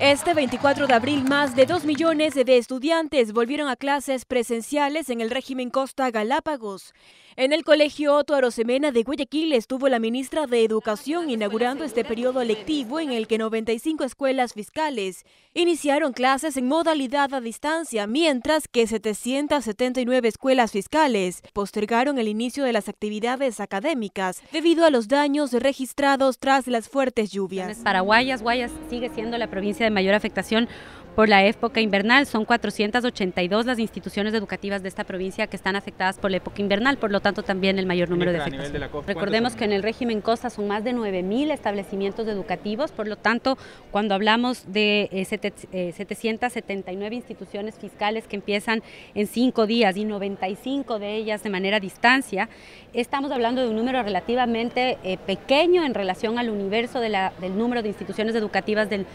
Este 24 de abril, más de 2 millones de estudiantes volvieron a clases presenciales en el régimen Costa Galápagos. En el Colegio Otto Arosemena de Guayaquil estuvo la ministra de Educación inaugurando este periodo lectivo en el que 95 escuelas fiscales iniciaron clases en modalidad a distancia, mientras que 779 escuelas fiscales postergaron el inicio de las actividades académicas debido a los daños registrados tras las fuertes lluvias. Paraguayas, Guayas sigue siendo la provincia de de mayor afectación por la época invernal. Son 482 las instituciones educativas de esta provincia que están afectadas por la época invernal, por lo tanto también el mayor número de Recordemos que en el régimen Costa son más de 9.000 establecimientos educativos, por lo tanto cuando hablamos de 779 eh, eh, instituciones fiscales que empiezan en cinco días y 95 de ellas de manera distancia, estamos hablando de un número relativamente eh, pequeño en relación al universo del número de instituciones educativas de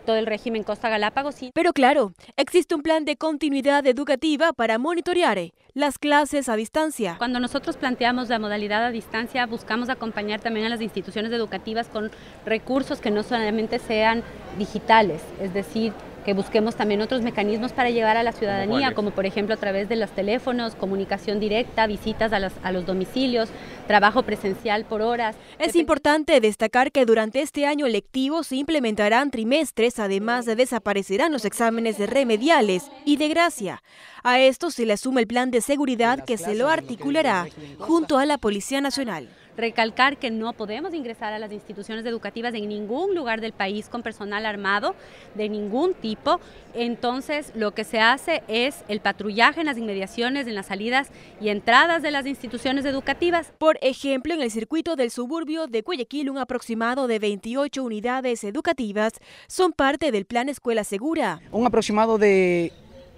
todo el régimen Costa Galápagos pero claro, existe un plan de continuidad educativa para monitorear eh, las clases a distancia. Cuando nosotros planteamos la modalidad a distancia, buscamos acompañar también a las instituciones educativas con recursos que no solamente sean digitales, es decir, que busquemos también otros mecanismos para llegar a la ciudadanía, como por ejemplo a través de los teléfonos, comunicación directa, visitas a los, domicilios, trabajo presencial por horas. Es importante destacar que durante este año lectivo se implementarán trimestres, además de desaparecerán los exámenes de remediales y de gracia. A esto se le asume el plan de seguridad que se lo articulará junto a la Policía Nacional. Recalcar que no podemos ingresar a las instituciones educativas en ningún lugar del país con personal armado de ningún tipo. Entonces, lo que se hace es el patrullaje en las inmediaciones, en las salidas y entradas de las instituciones educativas. Por ejemplo, en el circuito del suburbio de Guayaquil, un aproximado de 28 unidades educativas son parte del plan Escuela Segura. Un aproximado de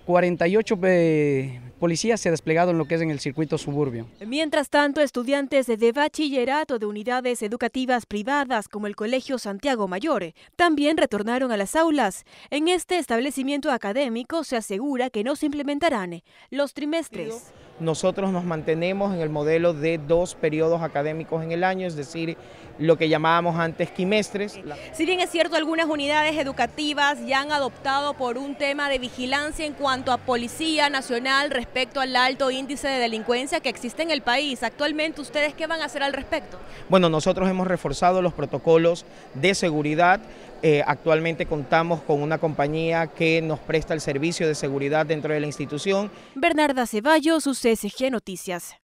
48 policía se ha desplegado en lo que es en el circuito suburbio. Mientras tanto, estudiantes de bachillerato de unidades educativas privadas como el Colegio Santiago Mayor también retornaron a las aulas. En este establecimiento académico se asegura que no se implementarán los trimestres. Nosotros nos mantenemos en el modelo de dos periodos académicos en el año, es decir, lo que llamábamos antes quimestres. Si bien es cierto, algunas unidades educativas ya han adoptado por un tema de vigilancia en cuanto a Policía Nacional respecto al alto índice de delincuencia que existe en el país. Actualmente, ¿ustedes qué van a hacer al respecto? Bueno, nosotros hemos reforzado los protocolos de seguridad eh, actualmente contamos con una compañía que nos presta el servicio de seguridad dentro de la institución. Bernarda Ceballos, UCSG Noticias.